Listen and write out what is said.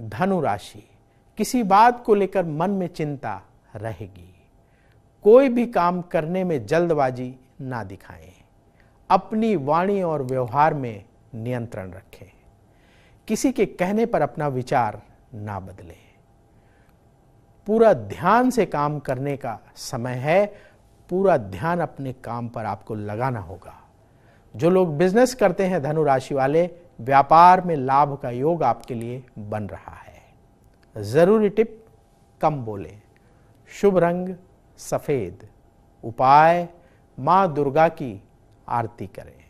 धनु राशि किसी बात को लेकर मन में चिंता रहेगी कोई भी काम करने में जल्दबाजी ना दिखाएं अपनी वाणी और व्यवहार में नियंत्रण रखें किसी के कहने पर अपना विचार ना बदले पूरा ध्यान से काम करने का समय है पूरा ध्यान अपने काम पर आपको लगाना होगा जो लोग बिजनेस करते हैं धनु राशि वाले व्यापार में लाभ का योग आपके लिए बन रहा है ज़रूरी टिप कम बोले शुभ रंग सफ़ेद उपाय मां दुर्गा की आरती करें